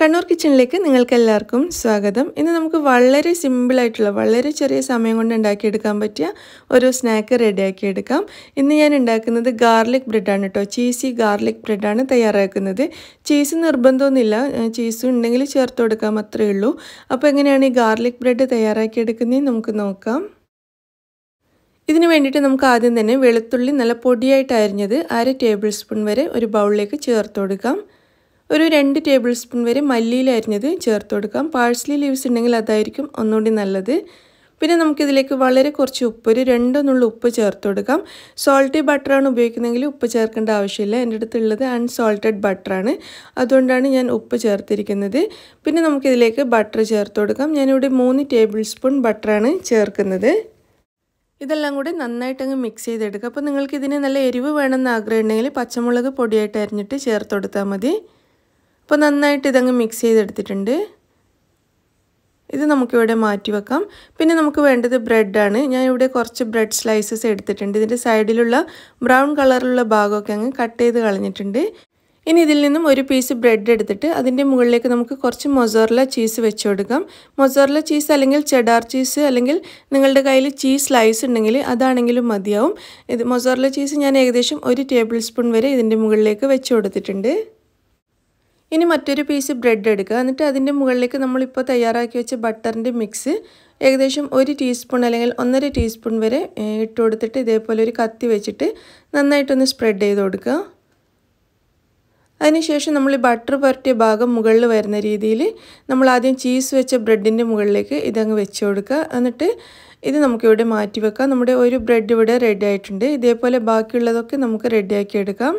കണ്ണൂർ കിച്ചണിലേക്ക് നിങ്ങൾക്ക് എല്ലാവർക്കും സ്വാഗതം ഇന്ന് നമുക്ക് വളരെ സിമ്പിളായിട്ടുള്ള വളരെ ചെറിയ സമയം കൊണ്ട് ഉണ്ടാക്കിയെടുക്കാൻ പറ്റിയ ഒരു സ്നാക്ക് റെഡിയാക്കി എടുക്കാം ഇന്ന് ഞാൻ ഉണ്ടാക്കുന്നത് ഗാർലിക് ബ്രെഡാണ് കേട്ടോ ചീസി ഗാർലിക് ബ്രെഡാണ് തയ്യാറാക്കുന്നത് ചീസ് നിർബന്ധമൊന്നുമില്ല ചീസ് ഉണ്ടെങ്കിൽ ചേർത്ത് കൊടുക്കാം അത്രയേ ഉള്ളൂ അപ്പോൾ എങ്ങനെയാണ് ഈ ഗാർലിക് ബ്രെഡ് തയ്യാറാക്കിയെടുക്കുന്നതെന്ന് നമുക്ക് നോക്കാം ഇതിന് വേണ്ടിയിട്ട് നമുക്ക് ആദ്യം തന്നെ വെളുത്തുള്ളി നല്ല പൊടിയായിട്ട് അരിഞ്ഞത് അര ടേബിൾ സ്പൂൺ വരെ ഒരു ബൗളിലേക്ക് ചേർത്ത് കൊടുക്കാം ഒരു രണ്ട് ടേബിൾ സ്പൂൺ വരെ മല്ലിയിൽ അരിഞ്ഞത് ചേർത്ത് കൊടുക്കാം പാഴ്സലി ലീവ്സ് ഉണ്ടെങ്കിൽ അതായിരിക്കും ഒന്നുകൂടി നല്ലത് പിന്നെ നമുക്കിതിലേക്ക് വളരെ കുറച്ച് ഉപ്പ് ഒരു രണ്ടൊന്നുള്ള ഉപ്പ് ചേർത്ത് കൊടുക്കാം സോൾട്ടി ബട്ടറാണ് ഉപയോഗിക്കുന്നതെങ്കിൽ ഉപ്പ് ചേർക്കേണ്ട ആവശ്യമില്ല എൻ്റെ അടുത്തുള്ളത് അൺസോൾട്ടഡ് ബട്ടറാണ് അതുകൊണ്ടാണ് ഞാൻ ഉപ്പ് ചേർത്തിരിക്കുന്നത് പിന്നെ നമുക്കിതിലേക്ക് ബട്ടർ ചേർത്ത് കൊടുക്കാം ഞാനിവിടെ മൂന്ന് ടേബിൾ സ്പൂൺ ബട്ടറാണ് ചേർക്കുന്നത് ഇതെല്ലാം കൂടി നന്നായിട്ട് അങ്ങ് മിക്സ് ചെയ്തെടുക്കുക അപ്പോൾ നിങ്ങൾക്ക് നല്ല എരിവ് വേണമെന്ന് ആഗ്രഹമുണ്ടെങ്കിൽ പച്ചമുളക് പൊടിയായിട്ട് അരിഞ്ഞിട്ട് ചേർത്ത് കൊടുത്താൽ മതി അപ്പോൾ നന്നായിട്ട് ഇതങ്ങ് മിക്സ് ചെയ്തെടുത്തിട്ടുണ്ട് ഇത് നമുക്കിവിടെ മാറ്റി വെക്കാം പിന്നെ നമുക്ക് വേണ്ടത് ബ്രെഡാണ് ഞാൻ ഇവിടെ കുറച്ച് ബ്രെഡ് സ്ലൈസസ് എടുത്തിട്ടുണ്ട് ഇതിൻ്റെ സൈഡിലുള്ള ബ്രൗൺ കളറിലുള്ള ഭാഗമൊക്കെ അങ്ങ് കട്ട് ചെയ്ത് കളഞ്ഞിട്ടുണ്ട് ഇനി ഇതിൽ നിന്നും ഒരു പീസ് ബ്രെഡ് എടുത്തിട്ട് അതിൻ്റെ മുകളിലേക്ക് നമുക്ക് കുറച്ച് മൊസോറല ചീസ് വെച്ച് കൊടുക്കാം മൊസോറല ചീസ് അല്ലെങ്കിൽ ചെഡാർ ചീസ് അല്ലെങ്കിൽ നിങ്ങളുടെ കയ്യിൽ ചീസ് സ്ലൈസ് ഉണ്ടെങ്കിൽ അതാണെങ്കിലും മതിയാവും ഇത് മൊസോറല ചീസ് ഞാൻ ഏകദേശം ഒരു ടേബിൾ സ്പൂൺ വരെ ഇതിൻ്റെ മുകളിലേക്ക് വെച്ച് കൊടുത്തിട്ടുണ്ട് ഇനി മറ്റൊരു പീസ് ബ്രെഡ് എടുക്കുക എന്നിട്ട് അതിൻ്റെ മുകളിലേക്ക് നമ്മളിപ്പോൾ തയ്യാറാക്കി വെച്ച ബട്ടറിൻ്റെ മിക്സ് ഏകദേശം ഒരു ടീസ്പൂൺ അല്ലെങ്കിൽ ഒന്നര ടീസ്പൂൺ വരെ ഇട്ട് കൊടുത്തിട്ട് ഇതേപോലെ ഒരു കത്തി വെച്ചിട്ട് നന്നായിട്ടൊന്ന് സ്പ്രെഡ് ചെയ്ത് കൊടുക്കുക അതിനുശേഷം നമ്മൾ ഈ ബട്ടർ പുരട്ടിയ ഭാഗം മുകളിൽ വരുന്ന രീതിയിൽ നമ്മൾ ആദ്യം ചീസ് വെച്ച ബ്രെഡിൻ്റെ മുകളിലേക്ക് ഇതങ്ങ് വെച്ച് കൊടുക്കുക എന്നിട്ട് ഇത് നമുക്കിവിടെ മാറ്റി വെക്കാം നമ്മുടെ ഒരു ബ്രെഡ് ഇവിടെ റെഡി ആയിട്ടുണ്ട് ഇതേപോലെ ബാക്കിയുള്ളതൊക്കെ നമുക്ക് റെഡിയാക്കി എടുക്കാം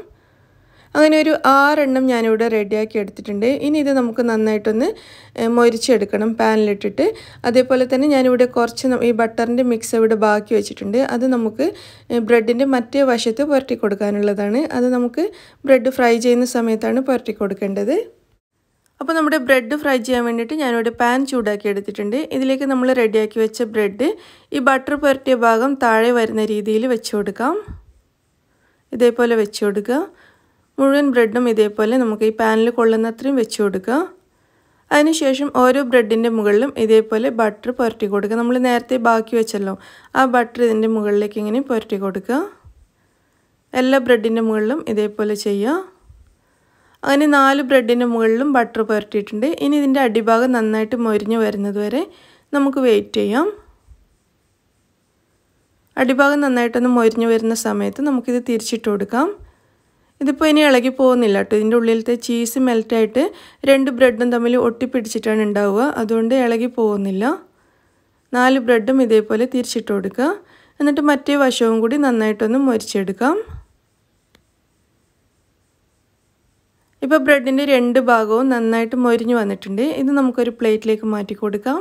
അങ്ങനെ ഒരു ആറെണ്ണം ഞാനിവിടെ റെഡിയാക്കി എടുത്തിട്ടുണ്ട് ഇനി ഇത് നമുക്ക് നന്നായിട്ടൊന്ന് മൊരിച്ചെടുക്കണം പാനിലിട്ടിട്ട് അതേപോലെ തന്നെ ഞാനിവിടെ കുറച്ച് ഈ ബട്ടറിൻ്റെ മിക്സ് ഇവിടെ ബാക്കി വെച്ചിട്ടുണ്ട് അത് നമുക്ക് ബ്രെഡിൻ്റെ മറ്റേ വശത്ത് പുരട്ടി കൊടുക്കാനുള്ളതാണ് അത് നമുക്ക് ബ്രെഡ് ഫ്രൈ ചെയ്യുന്ന സമയത്താണ് പുരട്ടി കൊടുക്കേണ്ടത് അപ്പോൾ നമ്മുടെ ബ്രെഡ് ഫ്രൈ ചെയ്യാൻ വേണ്ടിയിട്ട് ഞാനിവിടെ പാൻ ചൂടാക്കി എടുത്തിട്ടുണ്ട് ഇതിലേക്ക് നമ്മൾ റെഡിയാക്കി വെച്ച ബ്രെഡ് ഈ ബട്ടർ പുരട്ടിയ ഭാഗം താഴെ വരുന്ന രീതിയിൽ വെച്ച് കൊടുക്കാം ഇതേപോലെ വെച്ച് കൊടുക്കുക മുഴുവൻ ബ്രെഡും ഇതേപോലെ നമുക്ക് ഈ പാനിൽ കൊള്ളുന്നത്രയും വെച്ച് കൊടുക്കുക അതിനുശേഷം ഓരോ ബ്രെഡിൻ്റെ മുകളിലും ഇതേപോലെ ബട്ടർ പുരട്ടി കൊടുക്കുക നമ്മൾ നേരത്തെ ബാക്കി വെച്ചല്ലോ ആ ബട്ടർ ഇതിൻ്റെ മുകളിലേക്ക് ഇങ്ങനെ പുരട്ടി കൊടുക്കുക എല്ലാ ബ്രെഡിൻ്റെ മുകളിലും ഇതേപോലെ ചെയ്യുക അങ്ങനെ നാല് ബ്രെഡിൻ്റെ മുകളിലും ബട്ടർ പുരട്ടിയിട്ടുണ്ട് ഇനി ഇതിൻ്റെ അടിഭാഗം നന്നായിട്ട് മൊരിഞ്ഞ് വരുന്നത് വരെ നമുക്ക് വെയിറ്റ് ചെയ്യാം അടിഭാഗം നന്നായിട്ടൊന്ന് മൊരിഞ്ഞ് വരുന്ന സമയത്ത് നമുക്കിത് തിരിച്ചിട്ട് കൊടുക്കാം ഇതിപ്പോൾ ഇനി ഇളകി പോകുന്നില്ല കേട്ടോ ഇതിൻ്റെ ഉള്ളിലത്തെ ചീസ് മെൽറ്റായിട്ട് രണ്ട് ബ്രെഡും തമ്മിൽ ഒട്ടിപ്പിടിച്ചിട്ടാണ് ഉണ്ടാവുക അതുകൊണ്ട് ഇളകി പോകുന്നില്ല നാല് ബ്രെഡും ഇതേപോലെ തിരിച്ചിട്ട് കൊടുക്കുക എന്നിട്ട് മറ്റേ വശവും കൂടി നന്നായിട്ടൊന്ന് മുരിച്ചെടുക്കാം ഇപ്പോൾ ബ്രെഡിൻ്റെ രണ്ട് ഭാഗവും നന്നായിട്ട് മൊരിഞ്ഞു വന്നിട്ടുണ്ട് ഇത് നമുക്കൊരു പ്ലേറ്റിലേക്ക് മാറ്റി കൊടുക്കാം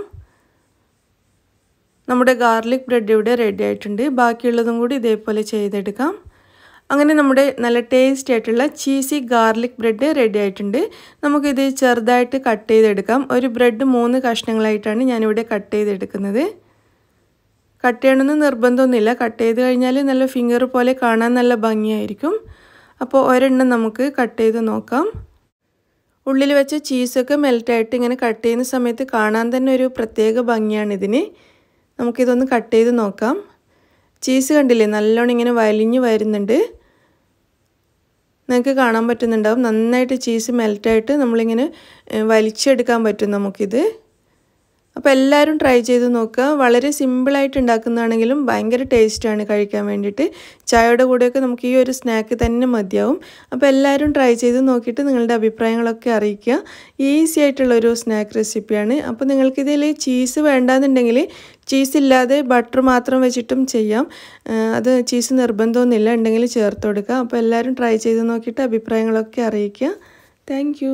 നമ്മുടെ ഗാർലിക് ബ്രെഡ് ഇവിടെ റെഡി ആയിട്ടുണ്ട് ബാക്കിയുള്ളതും കൂടി ഇതേപോലെ ചെയ്തെടുക്കാം അങ്ങനെ നമ്മുടെ നല്ല ടേസ്റ്റി ആയിട്ടുള്ള ചീസി ഗാർലിക് ബ്രെഡ് റെഡി ആയിട്ടുണ്ട് നമുക്കിത് ചെറുതായിട്ട് കട്ട് ചെയ്തെടുക്കാം ഒരു ബ്രെഡ് മൂന്ന് കഷ്ണങ്ങളായിട്ടാണ് ഞാനിവിടെ കട്ട് ചെയ്തെടുക്കുന്നത് കട്ട് ചെയ്യണമെന്ന് നിർബന്ധമൊന്നുമില്ല കട്ട് ചെയ്ത് കഴിഞ്ഞാൽ നല്ല ഫിംഗർ പോലെ കാണാൻ നല്ല ഭംഗിയായിരിക്കും അപ്പോൾ ഒരെണ്ണം നമുക്ക് കട്ട് ചെയ്ത് നോക്കാം ഉള്ളിൽ വെച്ച ചീസൊക്കെ മെൽറ്റായിട്ട് ഇങ്ങനെ കട്ട് ചെയ്യുന്ന സമയത്ത് കാണാൻ തന്നെ ഒരു പ്രത്യേക ഭംഗിയാണ് ഇതിന് നമുക്കിതൊന്ന് കട്ട് ചെയ്ത് നോക്കാം ചീസ് കണ്ടില്ലേ നല്ലോണം ഇങ്ങനെ വലിഞ്ഞ് വരുന്നുണ്ട് നിങ്ങൾക്ക് കാണാൻ പറ്റുന്നുണ്ടാവും നന്നായിട്ട് ചീസ് മെൽറ്റായിട്ട് നമ്മളിങ്ങനെ വലിച്ചെടുക്കാൻ പറ്റും നമുക്കിത് അപ്പോൾ എല്ലാവരും ട്രൈ ചെയ്ത് നോക്കുക വളരെ സിമ്പിളായിട്ട് ഉണ്ടാക്കുന്നതാണെങ്കിലും ഭയങ്കര ടേസ്റ്റാണ് കഴിക്കാൻ വേണ്ടിയിട്ട് ചായയുടെ കൂടെയൊക്കെ നമുക്ക് ഈ ഒരു സ്നാക്ക് തന്നെ മതിയാവും അപ്പോൾ എല്ലാവരും ട്രൈ ചെയ്ത് നോക്കിയിട്ട് നിങ്ങളുടെ അഭിപ്രായങ്ങളൊക്കെ അറിയിക്കുക ഈസി ആയിട്ടുള്ളൊരു സ്നാക്ക് റെസിപ്പിയാണ് അപ്പോൾ നിങ്ങൾക്കിതിൽ ചീസ് വേണ്ടാന്നുണ്ടെങ്കിൽ ചീസ് ഇല്ലാതെ ബട്ടർ മാത്രം വെച്ചിട്ടും ചെയ്യാം അത് ചീസ് നിർബന്ധമൊന്നുമില്ല ഉണ്ടെങ്കിൽ ചേർത്ത് കൊടുക്കുക അപ്പോൾ എല്ലാവരും ട്രൈ ചെയ്ത് നോക്കിയിട്ട് അഭിപ്രായങ്ങളൊക്കെ അറിയിക്കുക താങ്ക്